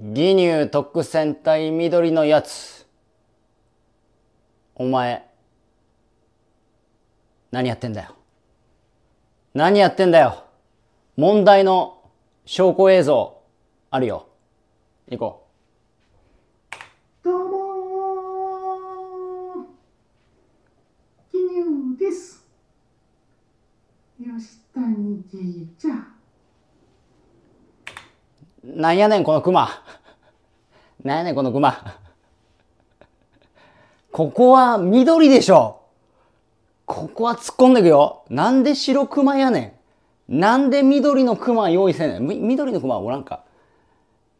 義乳特戦隊緑のやつ。お前、何やってんだよ。何やってんだよ。問題の証拠映像、あるよ。行こう。どうも義乳です。吉谷じいちゃん。なんやねんこのクマ。なんやねんこのクマ。ここは緑でしょ。ここは突っ込んでいくよ。なんで白クマやねん。なんで緑のクマ用意せんねん。み緑のクマおらんか。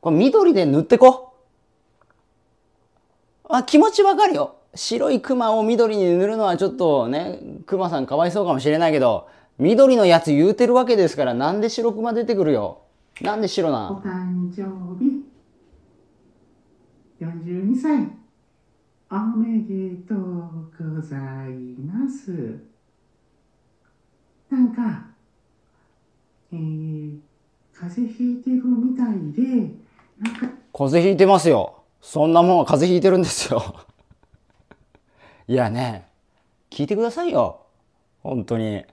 これ緑で塗ってこ。あ、気持ちわかるよ。白いクマを緑に塗るのはちょっとね、クマさんかわいそうかもしれないけど、緑のやつ言うてるわけですから、なんで白クマ出てくるよ。なんで白なお誕生日42歳おめでとうございますなんかえー、風邪ひいてるみたいでなんか風邪ひいてますよそんなもんは風邪ひいてるんですよいやね聞いてくださいよ本当に。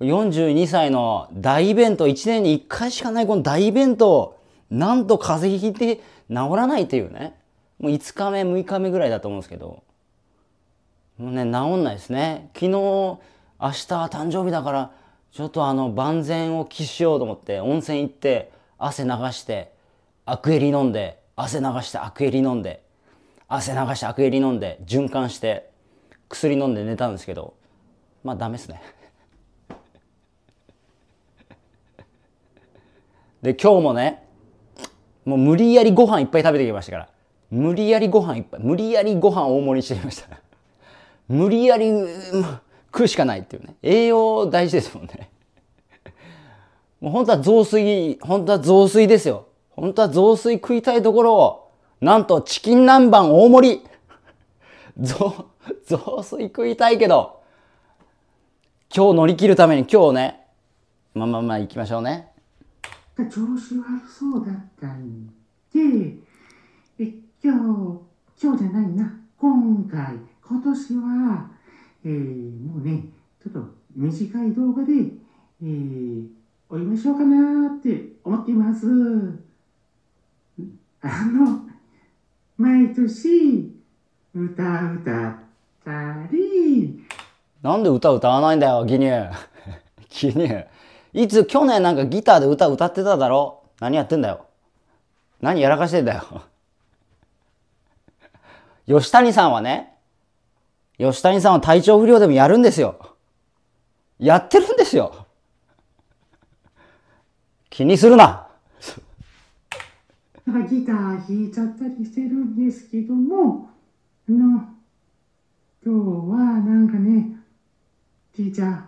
42歳の大イベント、1年に1回しかないこの大イベント、なんと風邪ひいて治らないというね。もう5日目、6日目ぐらいだと思うんですけど。もうね、治んないですね。昨日、明日誕生日だから、ちょっとあの、万全を期しようと思って、温泉行って、汗流して、アクエリ飲んで、汗流してアクエリ飲んで、汗流してアクエリ飲んで、循環して、薬飲んで寝たんですけど、まあダメですね。で、今日もね、もう無理やりご飯いっぱい食べてきましたから。無理やりご飯いっぱい、無理やりご飯大盛りしてきました。無理やり、食うしかないっていうね。栄養大事ですもんね。もう本当は雑炊、本当は雑炊ですよ。本当は雑炊食いたいところを、なんとチキン南蛮大盛り。増雑炊食いたいけど、今日乗り切るために今日ね、まあまあまあ行きましょうね。が調子悪そうだったんで、え今日、今日じゃないな、今回、今年は、えー、もうね、ちょっと短い動画で、えー、お祝いしようかなって思っています。あの、毎年、歌歌ったり。なんで歌歌わないんだよ、ギニュー。ギニュー。いつ去年なんかギターで歌歌ってただろ何やってんだよ。何やらかしてんだよ。吉谷さんはね、吉谷さんは体調不良でもやるんですよ。やってるんですよ。気にするな。ギター弾いちゃったりしてるんですけども、あの、今日はなんかね、ティーチャー、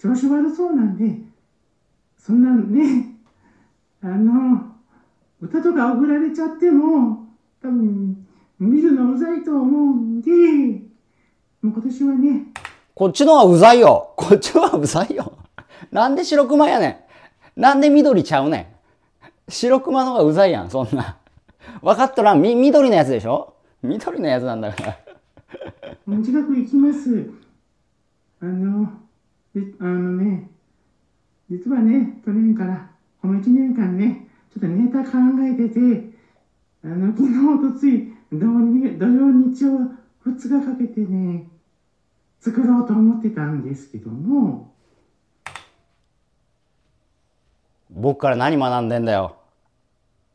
調子悪そうなんで、そんなね、あの、歌とか送られちゃっても、多分、見るのうざいと思うんで、もう今年はね。こっちのはうざいよ。こっちはうざいよ。なんで白熊やねん。なんで緑ちゃうねん。白熊のがうざいやん、そんな。分かっとらん。み、緑のやつでしょ緑のやつなんだから。もう近く行きます。あの、あのね、実はね、去年から、この1年間ね、ちょっとネタ考えてて、あの、昨日とつい土、土曜日曜2日かけてね、作ろうと思ってたんですけども。僕から何学んでんだよ。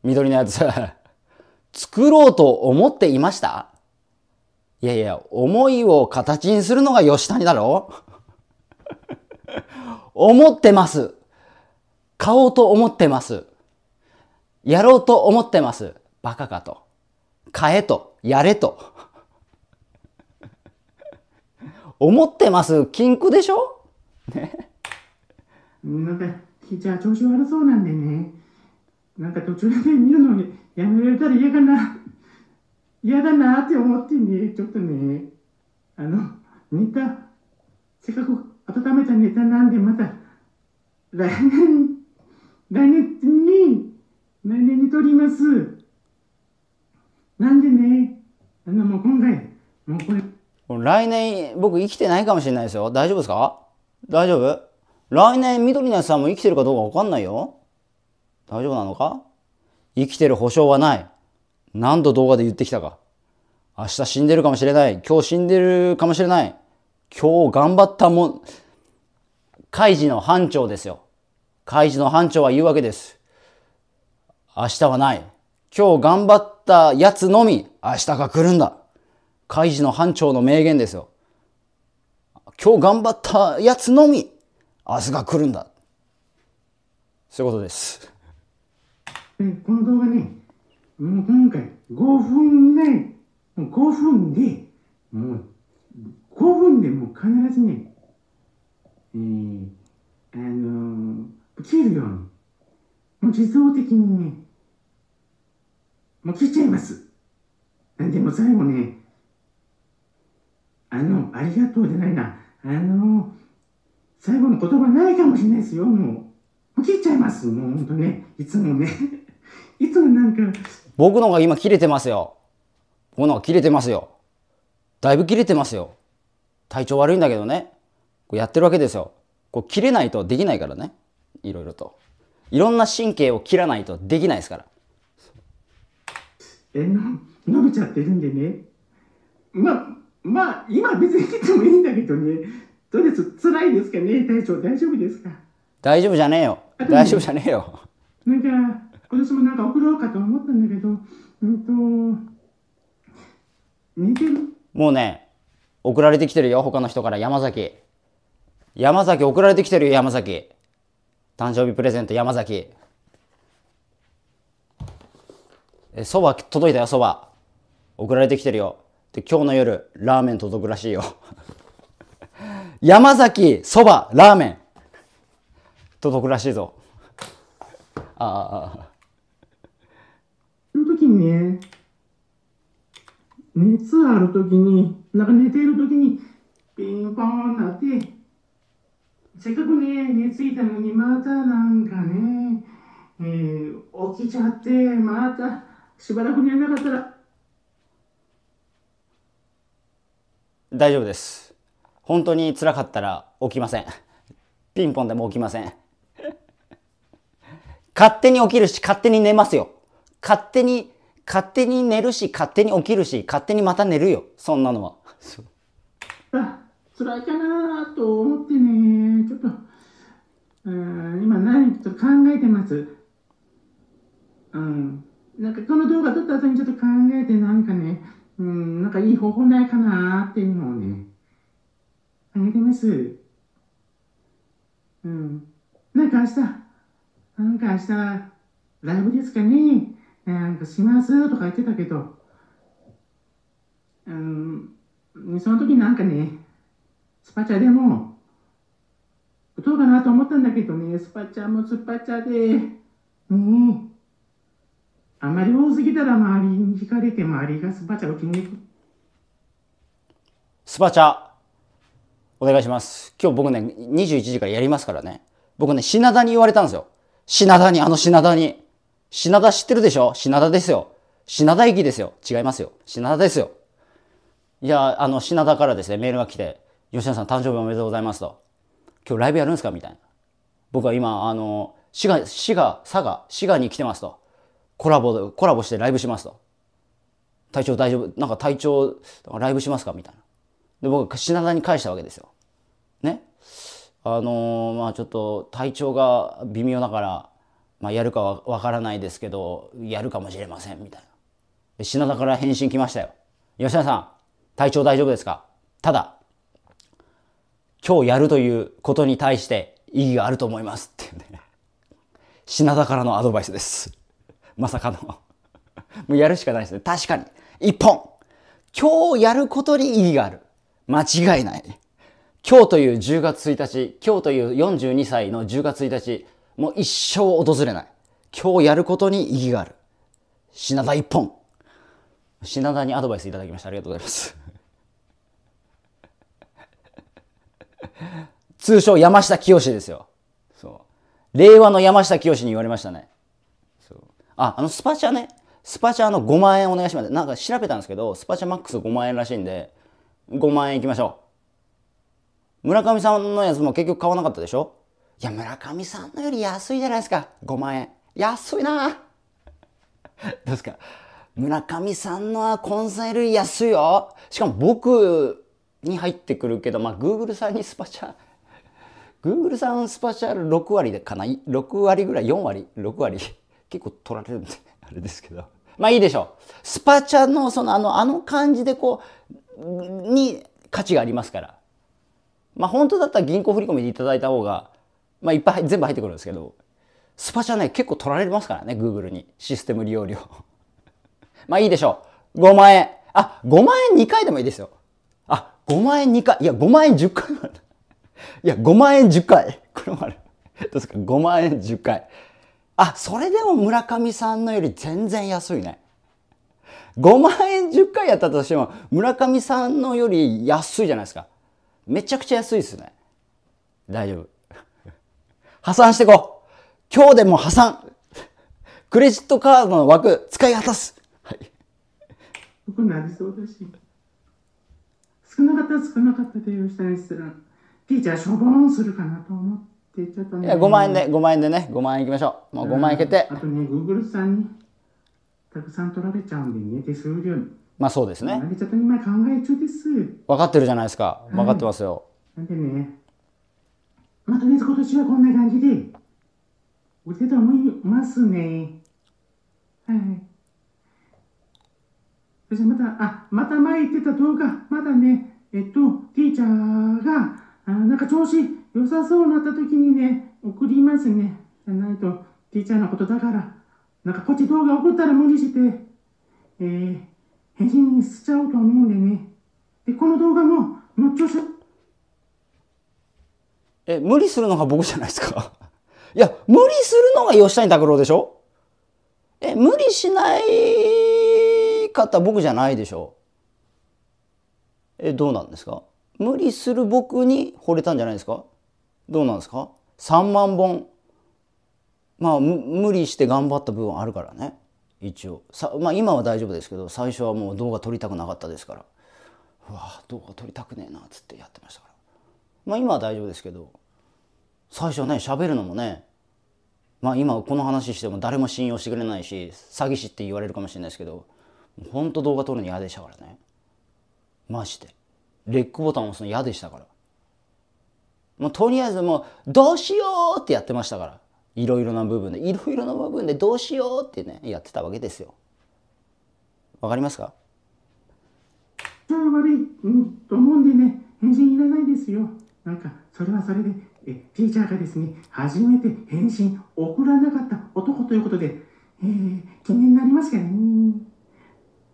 緑のやつ。作ろうと思っていましたいやいや、思いを形にするのが吉谷だろ思ってます。買おうと思ってます。やろうと思ってます。バカかと。買えと。やれと。思ってます。金庫でしょね。なんか、じゃあ調子悪そうなんでね。なんか途中で見るのにやめられたら嫌かな。嫌だなって思ってね、ちょっとね、あの、ネタ、せっかく温めたネタなんでまた来年来年に来年に撮りますなんでねあのもう今回もうこれ来年僕生きてないかもしれないですよ大丈夫ですか大丈夫来年緑のやつさんも生きてるかどうか分かんないよ大丈夫なのか生きてる保証はない何度動画で言ってきたか明日死んでるかもしれない今日死んでるかもしれない今日頑張ったもん、開示の班長ですよ。開示の班長は言うわけです。明日はない。今日頑張ったやつのみ、明日が来るんだ。開示の班長の名言ですよ。今日頑張ったやつのみ、明日が来るんだ。そういうことです。この動画ね、もう今回5分で、5分で、もう興奮でも必ずね、えー、あのー、切るように、もう自動的にね、もう切っちゃいます。でも最後ね、あの、ありがとうじゃないな、あのー、最後の言葉ないかもしれないですよ、もう。もう切っちゃいます、もうほんとね、いつもね。いつもなんか。僕のが今切れてますよ。このが切れてますよ。だいぶ切れてますよ。体調悪いんだけどねこうやってるわけですよこう切れないとできないからねいろいろといろんな神経を切らないとできないですからえの伸びちゃってるんでねまあまあ今別に切ってもいいんだけどねどうですらいですかね体調大丈夫ですか大丈夫じゃねえよ大丈夫じゃねえよなんか今年もなんか送ろうかと思ったんだけどうんと似てるもうね送られてきてるよ、他の人から。山崎。山崎送られてきてるよ、山崎。誕生日プレゼント、山崎。え、そば届いたよ、そば。送られてきてるよ。で、今日の夜、ラーメン届くらしいよ。山崎、そば、ラーメン。届くらしいぞ。ああ。その時にね、熱ある時になんか寝ている時にピンポンなってせっかくね寝ついたのにまたなんかね、えー、起きちゃってまたしばらく寝なかったら大丈夫です本当につらかったら起きませんピンポンでも起きません勝手に起きるし勝手に寝ますよ勝手に勝手に寝るし、勝手に起きるし、勝手にまた寝るよ。そんなのは。辛いかなと思ってね、ちょっと、うん、今何と考えてます。うん。なんかこの動画撮った後にちょっと考えてなんかね、うん、なんかいい方法ないかなっていうのをね、考えてます。うん。なんか明日、なんか明日、ライブですかね。なんかしますとか言ってたけど、うん、その時なんかね、スパチャでも、どうかなと思ったんだけどね、スパチャもスパチャで、もう、あまり多すぎたら周りに引かれて、周りがスパチャを決に。る。スパチャ、お願いします。今日僕ね、21時からやりますからね。僕ね、品田に言われたんですよ。品田に、あの品田に。品田知ってるでしょ品田ですよ。品田駅ですよ。違いますよ。品田ですよ。いや、あの、品田からですね、メールが来て、吉野さん誕生日おめでとうございますと。今日ライブやるんですかみたいな。僕は今、あの、滋賀、滋賀、佐賀、滋賀に来てますと。コラボ、コラボしてライブしますと。体調大丈夫なんか体調、ライブしますかみたいな。で、僕、品田に返したわけですよ。ね。あのー、まあちょっと体調が微妙だから、まあ、やるかはわからないですけどやるかもしれませんみたいな品田から返信来ましたよ吉田さん体調大丈夫ですかただ今日やるということに対して意義があると思いますっていうね品田からのアドバイスですまさかのもうやるしかないですね確かに一本今日やることに意義がある間違いない今日という10月1日今日という42歳の10月1日もう一生訪れない。今日やることに意義がある。品田一本。品田にアドバイスいただきましてありがとうございます。通称山下清ですよ。そう。令和の山下清に言われましたね。そう。あ、あのスパチャね。スパチャの5万円お願いします。なんか調べたんですけど、スパチャマックス5万円らしいんで、5万円いきましょう。村上さんのやつも結局買わなかったでしょいや、村上さんのより安いじゃないですか。5万円。安いな どうですか村上さんのはンサル安いよ。しかも僕に入ってくるけど、まあ、Google さんにスパチャ、Google さんスパチャ6割でかな ?6 割ぐらい ?4 割 ?6 割結構取られるんで、あれですけど。まあいいでしょう。スパチャのそのあの、あの感じでこう、に価値がありますから。まあ本当だったら銀行振り込みでいただいた方がまあ、いっぱい全部入ってくるんですけど、スパチャね、結構取られますからね、Google に。システム利用料。まあいいでしょう。5万円。あ、5万円2回でもいいですよ。あ、5万円2回。いや、5万円10回もある。いや、5万円10回。これもある。どうですか ?5 万円10回。あ、それでも村上さんのより全然安いね。5万円10回やったとしても、村上さんのより安いじゃないですか。めちゃくちゃ安いですね。大丈夫。破産していこう。今日でも破産。クレジットカードの枠、使い果たす。はい。なりそうだし。少なかったら少なかったでーチャーしょぼんするかなと思って。ちっね。いや、5万円で、5万円でね、5万円いきましょう。もう5万円いけて。あとね、Google さんにたくさん取られちゃうんでね、手数料まあそうですね。分かってるじゃないですか。分かってますよ。はい、なんでね、まあ、とりあえず今年はこんな感じで、売ってと思いますね。はい。そしてまた、あ、また前言ってた動画、まだね、えっと、ティーチャーが、あなんか調子良さそうになった時にね、送りますね。じゃないと、ティーチャーのことだから、なんかこっち動画送ったら無理して、えー、返信しちゃおうと思うんでね。で、この動画も、もう調子、え、無理するのが僕じゃないですか。いや、無理するのが吉谷拓郎でしょえ、無理しないかった僕じゃないでしょえ、どうなんですか無理する僕に惚れたんじゃないですかどうなんですか ?3 万本。まあ、無理して頑張った部分あるからね。一応。さまあ、今は大丈夫ですけど、最初はもう動画撮りたくなかったですから。うわ動画撮りたくねえな、つってやってましたから。まあ今は大丈夫ですけど最初ね喋るのもねまあ今この話しても誰も信用してくれないし詐欺師って言われるかもしれないですけどほんと動画撮るの嫌でしたからねマジでレックボタン押すの嫌でしたからもうとりあえずもうどうしようってやってましたからいろいろな部分でいろいろな部分でどうしようってねやってたわけですよわかりますか悪い、うん、と思うんでね返信いらないですよなんかそれはそれでえティーチャーがですね初めて返信送らなかった男ということで、えー、気になりますけどね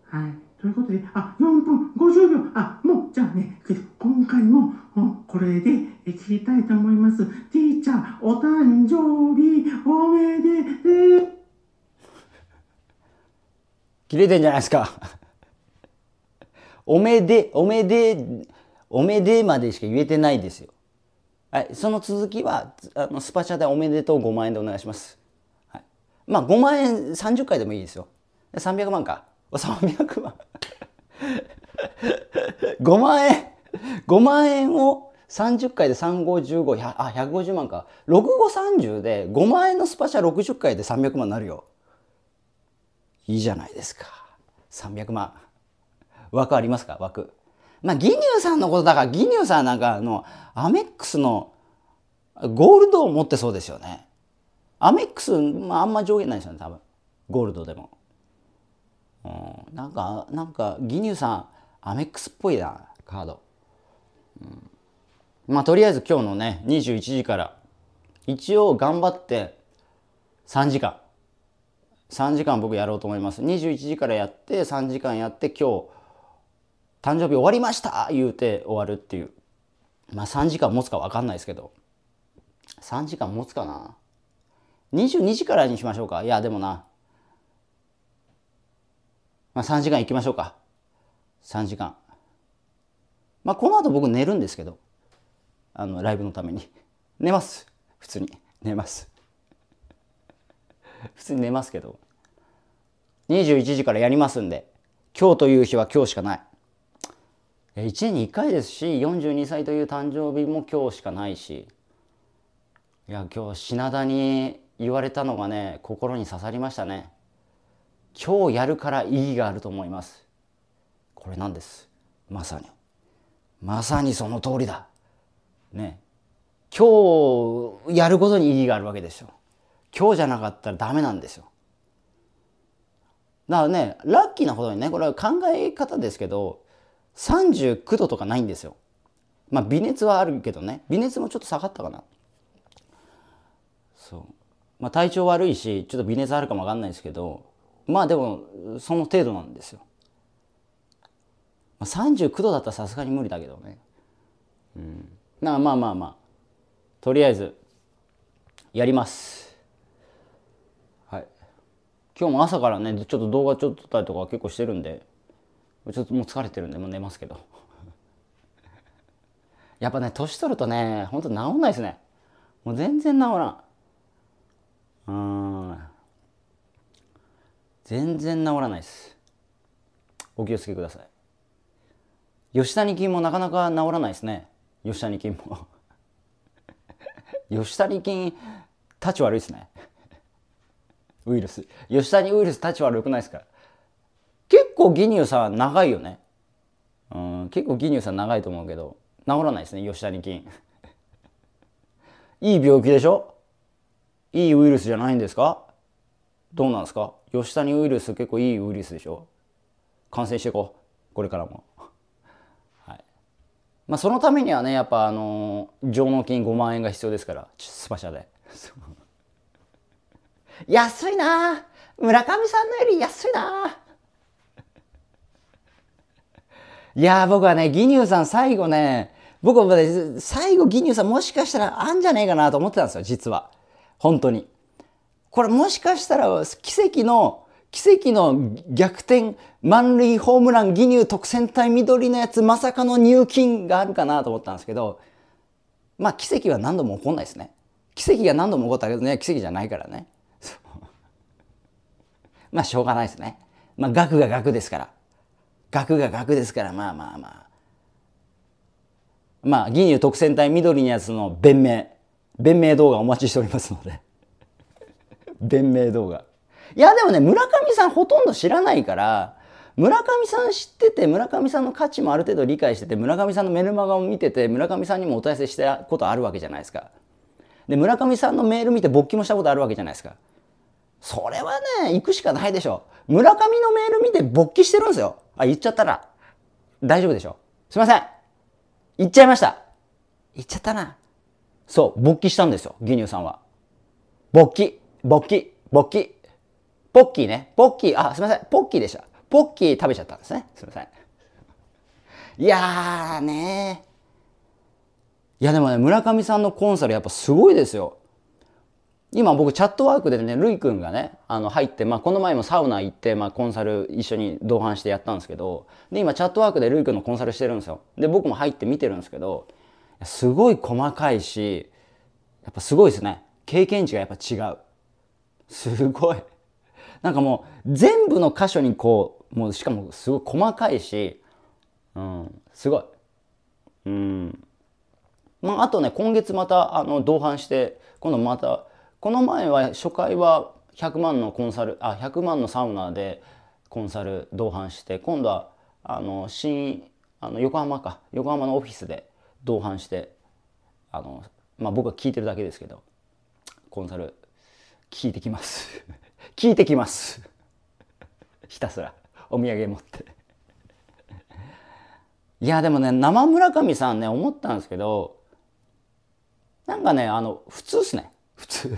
はいということであ4分50秒あもうじゃあね今回もこれで切りたいと思いますティーチャーお誕生日おめでとう切れてんじゃないですかおめでおめでおめでまでしか言えてないですよ。はい、その続きはあのスパチャでおめでとう5万円でお願いします。はい、まあ5万円30回でもいいですよ。300万か。300万5万円 !5 万円を30回で3515あ150万か6530で5万円のスパチャ60回で300万になるよいいじゃないですか300万枠ありますか枠まあ、ギニューさんのことだから、ギニューさんなんかあの、アメックスのゴールドを持ってそうですよね。アメックス、まあ、あんま上下ないですよね、多分。ゴールドでも。うん、なんか、なんか、ギニューさん、アメックスっぽいな、カード。うん、まあ、とりあえず今日のね、21時から、一応頑張って3時間。3時間僕やろうと思います。21時からやって、3時間やって、今日、誕生日終わりました言うて終わるっていう。まあ3時間持つか分かんないですけど。3時間持つかな。22時からにしましょうか。いや、でもな。まあ3時間行きましょうか。3時間。まあこの後僕寝るんですけど。あの、ライブのために。寝ます。普通に。寝ます。普通に寝ますけど。21時からやりますんで。今日という日は今日しかない。1年に1回ですし42歳という誕生日も今日しかないしいや今日品田に言われたのがね心に刺さりましたね今日やるから意義があると思いますこれなんですまさにまさにその通りだね今日やることに意義があるわけですよ今日じゃなかったらダメなんですよだからねラッキーなことにねこれは考え方ですけど39度とかないんですよ。まあ微熱はあるけどね微熱もちょっと下がったかな。そうまあ、体調悪いしちょっと微熱あるかもわかんないですけどまあでもその程度なんですよ。まあ、39度だったらさすがに無理だけどね。うん、だあまあまあまあとりあえずやります。はい、今日も朝からねちょっと動画ちょっと撮ったりとか結構してるんで。ちょっともう疲れてるんでもう寝ますけど やっぱね年取るとねほんと治んないですねもう全然治らんうん全然治らないですお気をつけください吉谷菌もなかなか治らないですね吉谷菌も 吉谷菌、たち悪いですねウイルス吉谷ウイルスたち悪くないですから結構ギニューさん長いよねうん結構ギニューさん長いと思うけど治らないですね吉谷菌 いい病気でしょいいウイルスじゃないんですかどうなんですか吉谷ウイルス結構いいウイルスでしょ感染していこうこれからも はいまあそのためにはねやっぱあのー、上納金5万円が必要ですからスパシャで 安いな村上さんのより安いないやー僕はね、ギニューさん最後ね、僕は、最後ギニューさんもしかしたらあんじゃねえかなと思ってたんですよ、実は。本当に。これもしかしたら奇跡の、奇跡の逆転、満塁ホームラン、ギニュー特選隊緑のやつ、まさかの入金があるかなと思ったんですけど、まあ奇跡は何度も起こんないですね。奇跡が何度も起こったけどね、奇跡じゃないからね。まあしょうがないですね。まあ額が額ですから。額が額ですからまあまあまあまあ義乳特選隊緑のやつの弁明弁明動画お待ちしておりますので 弁明動画いやでもね村上さんほとんど知らないから村上さん知ってて村上さんの価値もある程度理解してて村上さんのメルマガを見てて村上さんにもお問い合わせしたことあるわけじゃないですかで村上さんのメール見て勃起もしたことあるわけじゃないですかそれはね行くしかないでしょ村上のメール見て勃起してるんですよあ、言っちゃったら、大丈夫でしょすいません言っちゃいました言っちゃったな。そう、勃起したんですよ、牛乳さんは。勃起、勃起、勃起。ポッキーね。ポッキー、あ、すみません。ポッキーでした。ポッキー食べちゃったんですね。すみません。いやーねいやでもね、村上さんのコンサルやっぱすごいですよ。今僕チャットワークでね、るいくんがね、あの入って、まあこの前もサウナ行って、まあコンサル一緒に同伴してやったんですけど、で今チャットワークでるいくんのコンサルしてるんですよ。で僕も入って見てるんですけど、すごい細かいし、やっぱすごいですね。経験値がやっぱ違う。すごい。なんかもう全部の箇所にこう、もうしかもすごい細かいし、うん、すごい。うん。まああとね、今月またあの同伴して、今度またこの前は初回は100万のコンサルあ100万のサウナでコンサル同伴して今度はあの新あの横浜か横浜のオフィスで同伴してあの、まあ、僕は聞いてるだけですけどコンサル聞いてきます 聞いてきます ひたすらお土産持っていやでもね生村上さんね思ったんですけどなんかねあの普通っすね普通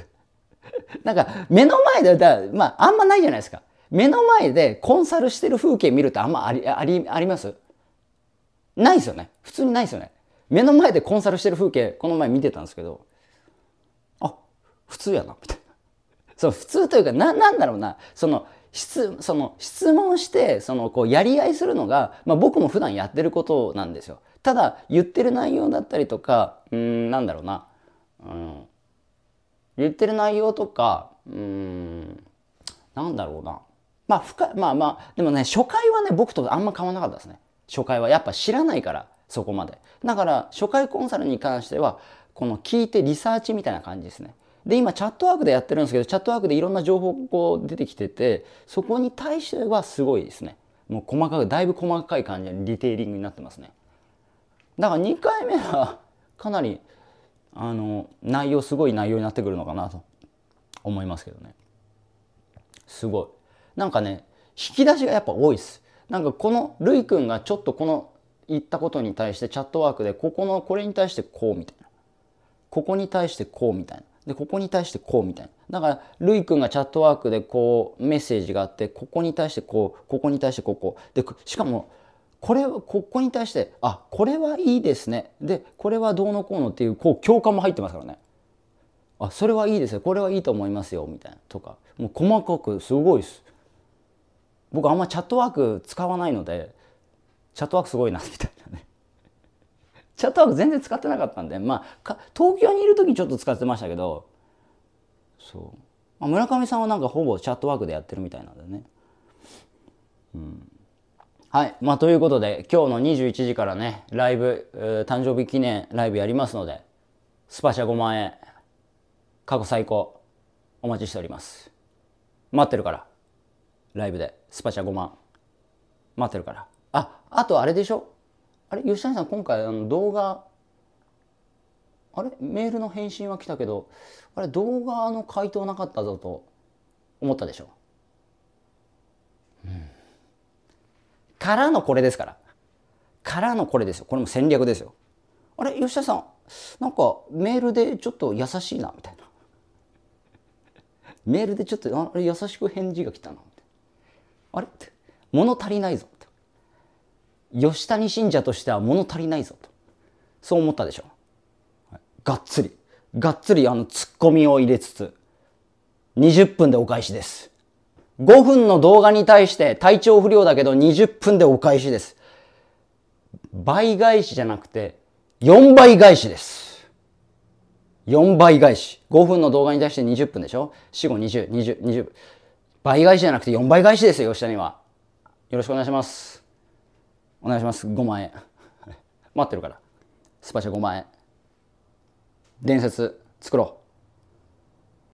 なんか目の前でだ、まあ、あんまないじゃないですか目の前でコンサルしてる風景見るってあんまありありありますないですよね普通にないですよね目の前でコンサルしてる風景この前見てたんですけどあ普通やなみたいなそう普通というかななんだろうなその質その質問してそのこうやり合いするのが、まあ、僕も普段やってることなんですよただ言ってる内容だったりとかうんなんだろうな、うん、言ってる内容とか、うーん、なんだろうな。まあ、深まあまあ、でもね、初回はね、僕とあんま変わんなかったですね。初回は。やっぱ知らないから、そこまで。だから、初回コンサルに関しては、この聞いてリサーチみたいな感じですね。で、今、チャットワークでやってるんですけど、チャットワークでいろんな情報こう出てきてて、そこに対してはすごいですね。もう細かく、だいぶ細かい感じのリテーリングになってますね。だから2回目は、かなりあの内容すごい内容になってくるのかなと思いますけどねすごいなんかね引き出しがやっぱ多いですなんかこのるいくんがちょっとこの言ったことに対してチャットワークでここのこれに対してこうみたいなここに対してこうみたいなでここに対してこうみたいなだからるいくんがチャットワークでこうメッセージがあってここに対してこうここに対してここでしかもこれここに対してあこれはいいですねでこれはどうのこうのっていうこう共感も入ってますからねあそれはいいですよこれはいいと思いますよみたいなとかもう細かくすごいです僕あんまチャットワーク使わないのでチャットワークすごいなみたいなねチャットワーク全然使ってなかったんでまあ東京にいる時ちょっと使ってましたけどそう、まあ、村上さんはなんかほぼチャットワークでやってるみたいなんでねうんはい。まあ、ということで、今日の21時からね、ライブ、誕生日記念ライブやりますので、スパシャ5万円、過去最高、お待ちしております。待ってるから。ライブで、スパシャ5万。待ってるから。あ、あとあれでしょあれ吉谷さん、今回、あの、動画、あれメールの返信は来たけど、あれ動画の回答なかったぞと思ったでしょからのこれですから。からのこれですよ。これも戦略ですよ。あれ、吉田さん、なんかメールでちょっと優しいな、みたいな。メールでちょっと、あれ、優しく返事が来たな、みたいな。あれって、物足りないぞ、と。吉谷信者としては物足りないぞ、と。そう思ったでしょ。がっつり。がっつり、あの、ツッコミを入れつつ、20分でお返しです。5分の動画に対して体調不良だけど20分でお返しです。倍返しじゃなくて4倍返しです。4倍返し。5分の動画に対して20分でしょ死後20、20、20。倍返しじゃなくて4倍返しですよ、下には。よろしくお願いします。お願いします。5万円。待ってるから。スパチャ5万円。伝説作ろう。